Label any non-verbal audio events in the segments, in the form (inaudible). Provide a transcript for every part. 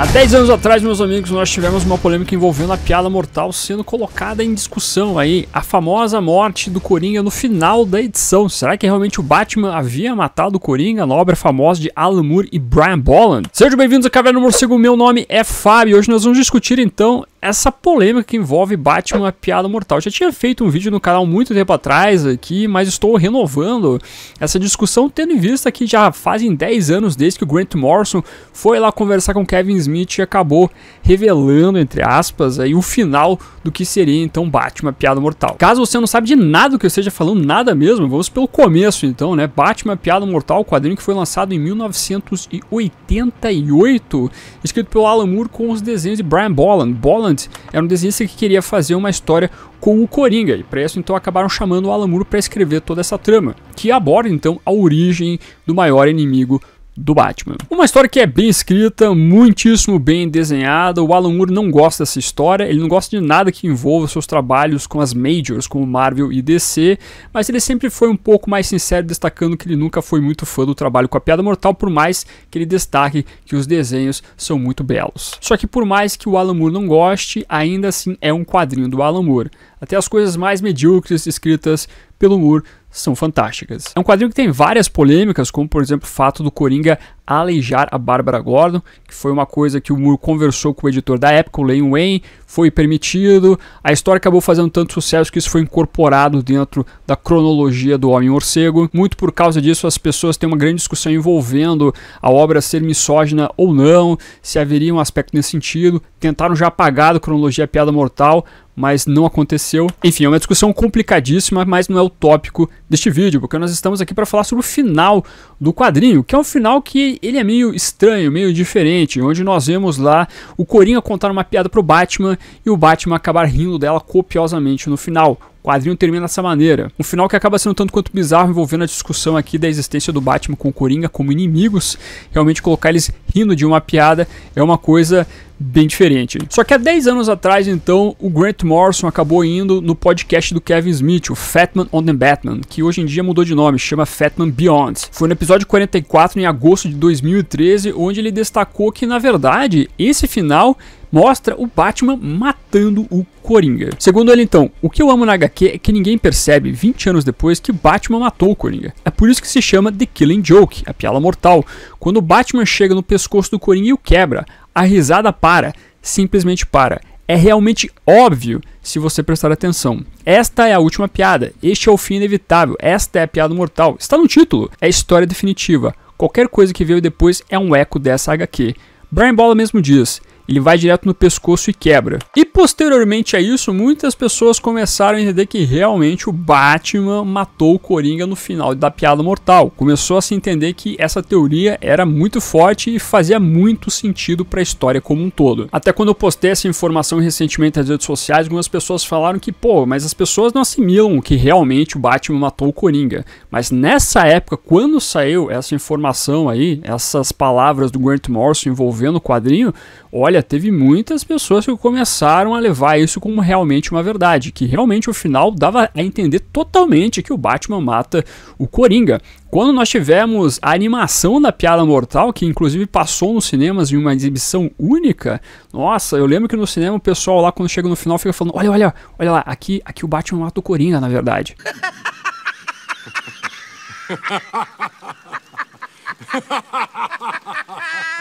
Há 10 anos atrás, meus amigos, nós tivemos uma polêmica envolvendo a piada mortal sendo colocada em discussão aí. A famosa morte do Coringa no final da edição. Será que realmente o Batman havia matado o Coringa na obra famosa de Alan Moore e Brian Bolland? Sejam bem-vindos à Caverna do Morcego, meu nome é Fábio. Hoje nós vamos discutir então essa polêmica que envolve Batman a piada mortal. Eu já tinha feito um vídeo no canal muito tempo atrás aqui, mas estou renovando essa discussão, tendo em vista que já fazem 10 anos desde que o Grant Morrison foi lá conversar com Kevin Smith e acabou revelando, entre aspas, aí, o final do que seria então Batman a piada mortal. Caso você não sabe de nada do que eu esteja falando, nada mesmo, vamos pelo começo então, né? Batman a piada mortal, quadrinho que foi lançado em 1988, escrito pelo Alan Moore com os desenhos de Brian Bolland. Bolland era um desenhista que queria fazer uma história com o Coringa, e para isso então acabaram chamando o Alan Moore para escrever toda essa trama, que aborda então a origem do maior inimigo do Batman. Uma história que é bem escrita, muitíssimo bem desenhada. O Alan Moore não gosta dessa história, ele não gosta de nada que envolva seus trabalhos com as majors, como Marvel e DC, mas ele sempre foi um pouco mais sincero, destacando que ele nunca foi muito fã do trabalho com a Piada Mortal, por mais que ele destaque que os desenhos são muito belos. Só que por mais que o Alan Moore não goste, ainda assim é um quadrinho do Alan Moore. Até as coisas mais medíocres escritas pelo Moore são fantásticas. É um quadrinho que tem várias polêmicas, como por exemplo o fato do Coringa aleijar a Bárbara Gordon, que foi uma coisa que o Moore conversou com o editor da época, o Lane Wayne, foi permitido. A história acabou fazendo tanto sucesso que isso foi incorporado dentro da cronologia do Homem-Morcego. Muito por causa disso, as pessoas têm uma grande discussão envolvendo a obra ser misógina ou não, se haveria um aspecto nesse sentido. Tentaram já apagar a cronologia Piada Mortal, mas não aconteceu. Enfim, é uma discussão complicadíssima, mas não é o tópico deste vídeo, porque nós estamos aqui para falar sobre o final do quadrinho, que é um final que ele é meio estranho, meio diferente, onde nós vemos lá o Coringa contar uma piada pro Batman e o Batman acabar rindo dela copiosamente no final. O quadrinho termina dessa maneira. Um final que acaba sendo tanto quanto bizarro, envolvendo a discussão aqui da existência do Batman com o Coringa como inimigos. Realmente colocar eles rindo de uma piada é uma coisa bem diferente. Só que há 10 anos atrás, então, o Grant Morrison acabou indo no podcast do Kevin Smith, o Fatman on the Batman, que hoje em dia mudou de nome, chama Fatman Beyond. Foi no episódio 44, em agosto de 2013, onde ele destacou que, na verdade, esse final mostra o Batman matando o Coringa. Segundo ele então, o que eu amo na HQ é que ninguém percebe 20 anos depois que o Batman matou o Coringa. É por isso que se chama The Killing Joke, a piada mortal. Quando o Batman chega no pescoço do Coringa e o quebra, a risada para, simplesmente para. É realmente óbvio se você prestar atenção. Esta é a última piada, este é o fim inevitável, esta é a piada mortal. Está no título, é história definitiva. Qualquer coisa que veio depois é um eco dessa HQ. Brian Bola mesmo diz: ele vai direto no pescoço e quebra. E posteriormente a isso, muitas pessoas começaram a entender que realmente o Batman matou o Coringa no final da Piada Mortal. Começou a se entender que essa teoria era muito forte e fazia muito sentido para a história como um todo. Até quando eu postei essa informação recentemente nas redes sociais, algumas pessoas falaram que, pô, mas as pessoas não assimilam que realmente o Batman matou o Coringa. Mas nessa época, quando saiu essa informação aí, essas palavras do Grant Morrison envolvendo o quadrinho, olha teve muitas pessoas que começaram a levar isso como realmente uma verdade, que realmente o final dava a entender totalmente que o Batman mata o Coringa. Quando nós tivemos a animação da Piada Mortal, que inclusive passou nos cinemas em uma exibição única, nossa, eu lembro que no cinema o pessoal lá quando chega no final fica falando: olha, olha, olha lá, aqui, aqui o Batman mata o Coringa, na verdade. (laughs)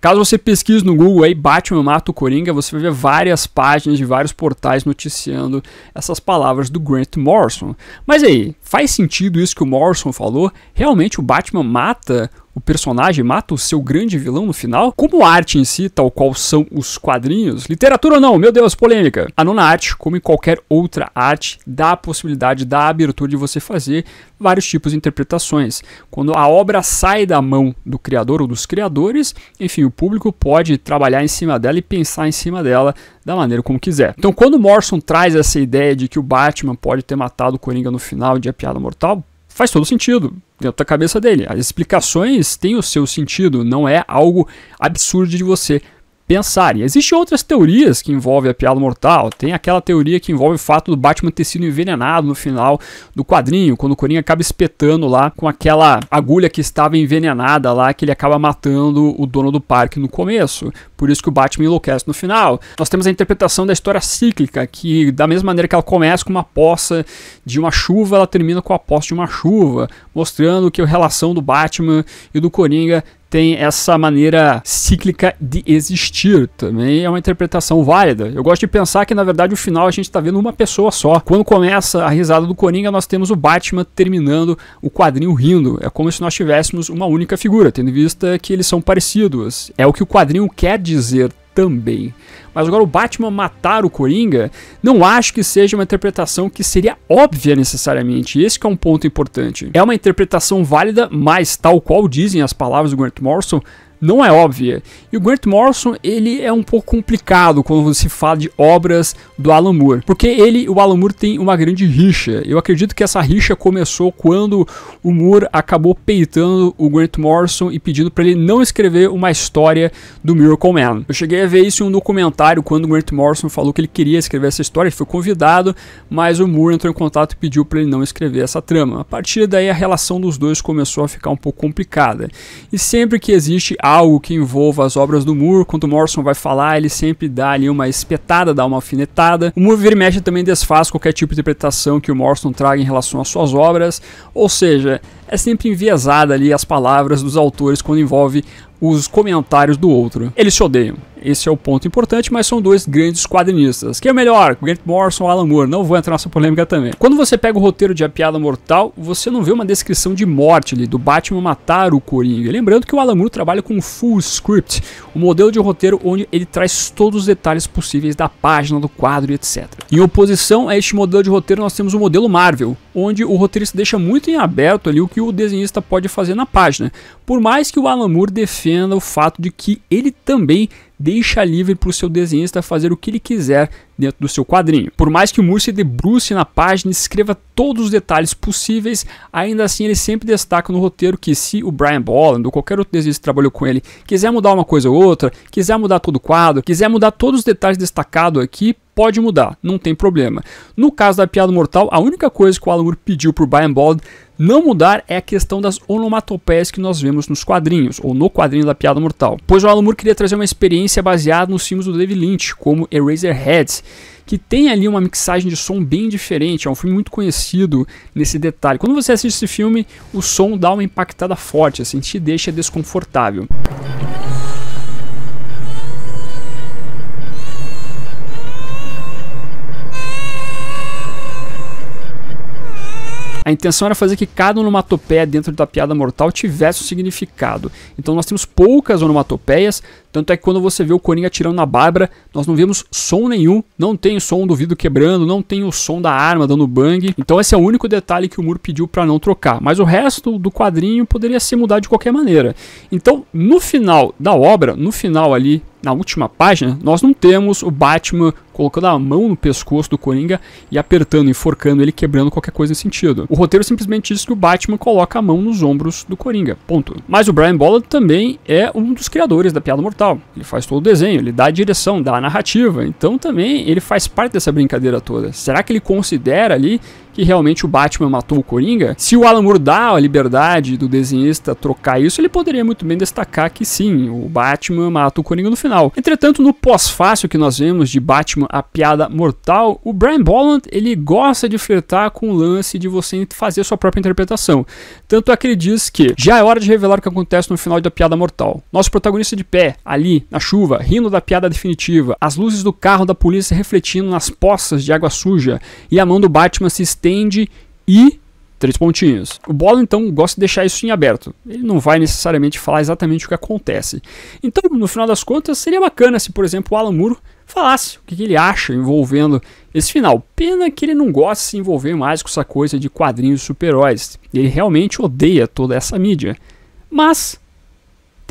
Caso você pesquise no Google aí, Batman mata o Coringa, você vai ver várias páginas de vários portais noticiando essas palavras do Grant Morrison. Mas aí, Faz sentido isso que o Morrison falou? Realmente o Batman mata o personagem, mata o seu grande vilão no final? Como arte em si, tal qual são os quadrinhos? Literatura ou não? Meu Deus, polêmica! A nona arte, como em qualquer outra arte, dá a possibilidade, dá a abertura de você fazer vários tipos de interpretações. Quando a obra sai da mão do criador ou dos criadores, enfim, o público pode trabalhar em cima dela e pensar em cima dela da maneira como quiser. Então, quando Morrison traz essa ideia de que o Batman pode ter matado o Coringa no final de A Piada Mortal, faz todo sentido dentro da cabeça dele. As explicações têm o seu sentido, não é algo absurdo de você pensar. E existem outras teorias que envolvem a piada mortal. Tem aquela teoria que envolve o fato do Batman ter sido envenenado no final do quadrinho, quando o Coringa acaba espetando lá com aquela agulha que estava envenenada lá, que ele acaba matando o dono do parque no começo. Por isso que o Batman enlouquece no final. Nós temos a interpretação da história cíclica, que da mesma maneira que ela começa com uma poça de uma chuva, ela termina com a poça de uma chuva, mostrando que a relação do Batman e do Coringa tem essa maneira cíclica de existir. Também é uma interpretação válida. Eu gosto de pensar que, na verdade, o final a gente está vendo uma pessoa só. Quando começa a risada do Coringa, nós temos o Batman terminando o quadrinho rindo. É como se nós tivéssemos uma única figura, tendo em vista que eles são parecidos. É o que o quadrinho quer dizer também. Mas agora o Batman matar o Coringa, não acho que seja uma interpretação que seria óbvia necessariamente. Esse é um ponto importante. É uma interpretação válida, mas tal qual dizem as palavras do Grant Morrison, não é óbvia. E o Grant Morrison, ele é um pouco complicado quando se fala de obras do Alan Moore, porque ele o Alan Moore tem uma grande rixa. Eu acredito que essa rixa começou quando o Moore acabou peitando o Grant Morrison e pedindo para ele não escrever uma história do Miracle Man. Eu cheguei a ver isso em um documentário quando o Grant Morrison falou que ele queria escrever essa história, ele foi convidado, mas o Moore entrou em contato e pediu para ele não escrever essa trama. A partir daí a relação dos dois começou a ficar um pouco complicada. E sempre que existe a algo que envolva as obras do Moore. Quando Morrison vai falar, ele sempre dá ali uma espetada, dá uma alfinetada. O Moore vira e mexe também desfaz qualquer tipo de interpretação que o Morrison traga em relação às suas obras. Ou seja, é sempre enviesada ali as palavras dos autores quando envolve os comentários do outro. Eles se odeiam. Esse é o ponto importante, mas são dois grandes quadrinistas. Quem é o melhor? Grant Morrison ou Alan Moore? Não vou entrar nessa polêmica também. Quando você pega o roteiro de A Piada Mortal, você não vê uma descrição de morte ali, do Batman matar o Coringa. Lembrando que o Alan Moore trabalha com full script, um modelo de roteiro onde ele traz todos os detalhes possíveis da página, do quadro e etc. Em oposição a este modelo de roteiro, nós temos o modelo Marvel, onde o roteirista deixa muito em aberto ali o que o desenhista pode fazer na página. Por mais que o Alan Moore defenda o fato de que ele também deixa livre para o seu desenhista fazer o que ele quiser dentro do seu quadrinho. Por mais que o Moore se debruce na página e escreva todos os detalhes possíveis, ainda assim ele sempre destaca no roteiro que se o Brian Bolland ou qualquer outro desenhista que trabalhou com ele quiser mudar uma coisa ou outra, quiser mudar todo o quadro, quiser mudar todos os detalhes destacados aqui, pode mudar, não tem problema. No caso da Piada Mortal, a única coisa que o Alan Moore pediu para o Brian Bolland não mudar é a questão das onomatopeias que nós vemos nos quadrinhos, ou no quadrinho da Piada Mortal. Pois o Alan Moore queria trazer uma experiência baseada nos filmes do David Lynch, como Eraserhead, que tem ali uma mixagem de som bem diferente. É um filme muito conhecido nesse detalhe. Quando você assiste esse filme, o som dá uma impactada forte, assim, te deixa desconfortável. A intenção era fazer que cada onomatopeia dentro da piada mortal tivesse um significado. Então nós temos poucas onomatopeias, tanto é que quando você vê o Coringa atirando na Bárbara, nós não vemos som nenhum, não tem o som do vidro quebrando, não tem o som da arma dando bang. Então esse é o único detalhe que o Muro pediu para não trocar, mas o resto do quadrinho poderia ser mudado de qualquer maneira. Então, no final da obra, no final ali na última página, nós não temos o Batman colocando a mão no pescoço do Coringa e apertando, enforcando ele, quebrando qualquer coisa nesse sentido. O roteiro simplesmente diz que o Batman coloca a mão nos ombros do Coringa. Ponto. Mas o Brian Bolland também é um dos criadores da piada mortal tal. Ele faz todo o desenho, ele dá a direção, dá a narrativa. Então também ele faz parte dessa brincadeira toda. Será que ele considera ali que realmente o Batman matou o Coringa, se o Alan Moore dá a liberdade do desenhista trocar isso, ele poderia muito bem destacar que sim, o Batman mata o Coringa no final. Entretanto, no pós-fácil que nós vemos de Batman a piada mortal, o Brian Bolland ele gosta de flertar com o lance de você fazer sua própria interpretação. Tanto é que ele diz que já é hora de revelar o que acontece no final da piada mortal. Nosso protagonista de pé, ali, na chuva, rindo da piada definitiva, as luzes do carro da polícia refletindo nas poças de água suja e a mão do Batman se estende e três pontinhos. O Bola então gosta de deixar isso em aberto. Ele não vai necessariamente falar exatamente o que acontece. Então, no final das contas, seria bacana se, por exemplo, o Alan Muro falasse o que ele acha envolvendo esse final. Pena que ele não gosta de se envolver mais com essa coisa de quadrinhos super-heróis. Ele realmente odeia toda essa mídia. Mas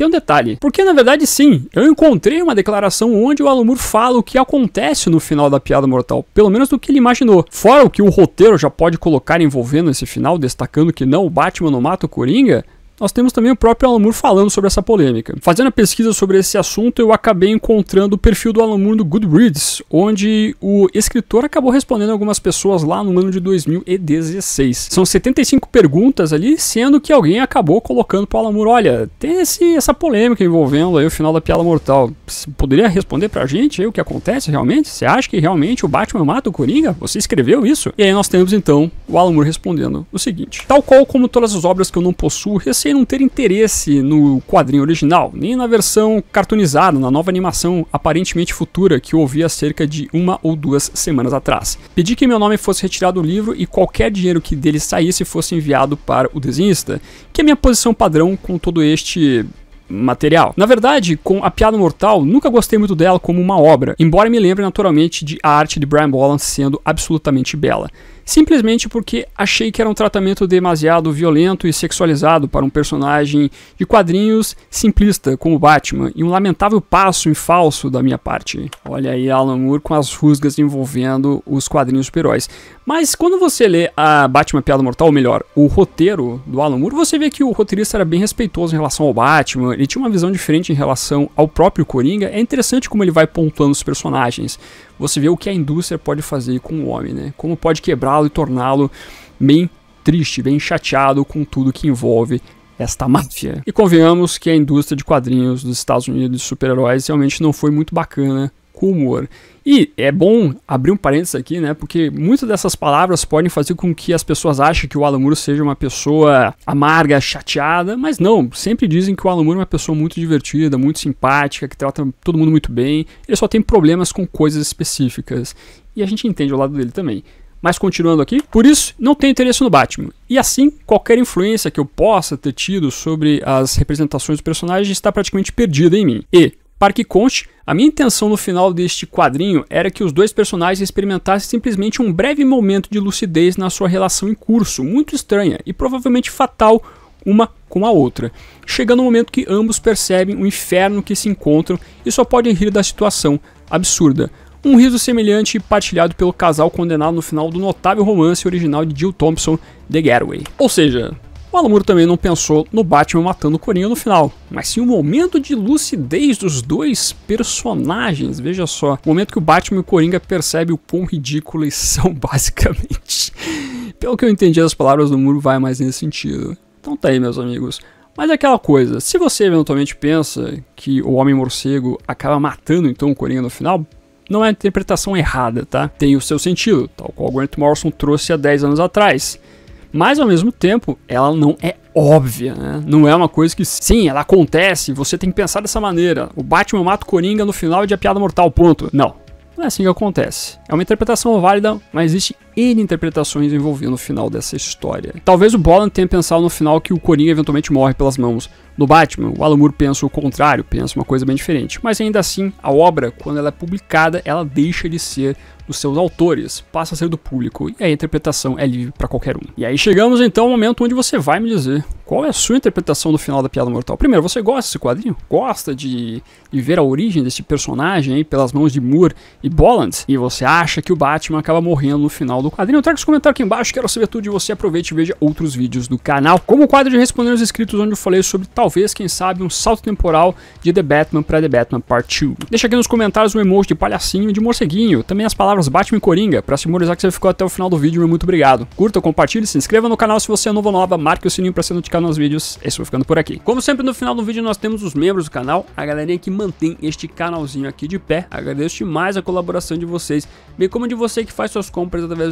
tem um detalhe, porque na verdade sim, eu encontrei uma declaração onde o Alan Moore fala o que acontece no final da piada mortal, pelo menos do que ele imaginou. Fora o que o roteiro já pode colocar envolvendo esse final, destacando que não, o Batman não mata o Coringa, nós temos também o próprio Alan Moore falando sobre essa polêmica. Fazendo a pesquisa sobre esse assunto, eu acabei encontrando o perfil do Alan Moore no Goodreads, onde o escritor acabou respondendo algumas pessoas lá no ano de 2016. São 75 perguntas ali, sendo que alguém acabou colocando para o Alan Moore, olha, tem esse, essa polêmica envolvendo aí o final da Piada Mortal. Você poderia responder para a gente aí o que acontece realmente? Você acha que realmente o Batman mata o Coringa? Você escreveu isso? E aí nós temos então o Alan Moore respondendo o seguinte. Tal qual como todas as obras que eu não possuo, recém podem não ter interesse no quadrinho original, nem na versão cartoonizada, na nova animação aparentemente futura que eu ouvi há cerca de uma ou duas semanas atrás. Pedi que meu nome fosse retirado do livro e qualquer dinheiro que dele saísse fosse enviado para o desenhista, que é minha posição padrão com todo este material. Na verdade, com A Piada Mortal, nunca gostei muito dela como uma obra, embora me lembre naturalmente de a arte de Brian Bolland sendo absolutamente bela simplesmente porque achei que era um tratamento demasiado violento e sexualizado para um personagem de quadrinhos simplista como Batman e um lamentável passo em falso da minha parte. Olha aí Alan Moore com as rusgas envolvendo os quadrinhos super-heróis. Mas quando você lê a Batman Piada Mortal, ou melhor, o roteiro do Alan Moore, você vê que o roteirista era bem respeitoso em relação ao Batman, ele tinha uma visão diferente em relação ao próprio Coringa. É interessante como ele vai pontuando os personagens você vê o que a indústria pode fazer com o homem, né? Como pode quebrá-lo e torná-lo bem triste, bem chateado com tudo que envolve esta máfia. E convenhamos que a indústria de quadrinhos dos Estados Unidos de super-heróis realmente não foi muito bacana com humor. E é bom abrir um parênteses aqui, né? Porque muitas dessas palavras podem fazer com que as pessoas achem que o Alan Moore seja uma pessoa amarga, chateada, mas não. Sempre dizem que o Alan Moore é uma pessoa muito divertida, muito simpática, que trata todo mundo muito bem. Ele só tem problemas com coisas específicas. E a gente entende o lado dele também. Mas continuando aqui, por isso não tenho interesse no Batman. E assim, qualquer influência que eu possa ter tido sobre as representações do personagem está praticamente perdida em mim. E, para que conte, a minha intenção no final deste quadrinho era que os dois personagens experimentassem simplesmente um breve momento de lucidez na sua relação em curso, muito estranha e provavelmente fatal uma com a outra, chegando o um momento que ambos percebem o inferno que se encontram e só podem rir da situação absurda. Um riso semelhante partilhado pelo casal condenado no final do notável romance original de Jill Thompson, The Getaway. Ou seja, o Alamuro também não pensou no Batman matando o Coringa no final, mas sim o um momento de lucidez dos dois personagens. Veja só, o momento que o Batman e o Coringa percebem o quão ridículos são, (laughs) basicamente. Pelo que eu entendi, as palavras do muro vai mais nesse sentido. Então tá aí, meus amigos. Mas é aquela coisa, se você eventualmente pensa que o Homem-Morcego acaba matando então o Coringa no final, não é interpretação errada, tá? Tem o seu sentido, tal qual Grant Morrison trouxe há 10 anos atrás. Mas ao mesmo tempo, ela não é óbvia, né? Não é uma coisa que, sim, ela acontece, você tem que pensar dessa maneira. O Batman mata o Coringa no final de A Piada Mortal, ponto. Não, não é assim que acontece. É uma interpretação válida, mas existe N interpretações envolvendo o final dessa história. Talvez o Bolan tenha pensado no final que o Coringa eventualmente morre pelas mãos do Batman. O Alan Moore pensa o contrário, pensa uma coisa bem diferente. Mas ainda assim, a obra, quando ela é publicada, ela deixa de ser dos seus autores, passa a ser do público e a interpretação é livre para qualquer um. E aí chegamos então ao momento onde você vai me dizer qual é a sua interpretação do final da Piada Mortal. Primeiro, você gosta desse quadrinho? Gosta de, de ver a origem desse personagem aí, pelas mãos de Moore e Bolland? E você acha que o Batman acaba morrendo no final do quadrinho. Eu trago comentário aqui embaixo, quero saber tudo de você. Aproveite e veja outros vídeos do canal. Como o quadro de Responder os Inscritos, onde eu falei sobre talvez, quem sabe, um salto temporal de The Batman para The Batman Part 2. Deixa aqui nos comentários um emoji de palhacinho e de morceguinho. Também as palavras Batman e Coringa, para simbolizar que você ficou até o final do vídeo. Meu muito obrigado. Curta, compartilhe, se inscreva no canal se você é novo ou nova. Marque o sininho para ser notificado nos vídeos. Esse é foi ficando por aqui. Como sempre, no final do vídeo nós temos os membros do canal, a galerinha que mantém este canalzinho aqui de pé. Agradeço demais a colaboração de vocês, bem como de você que faz suas compras através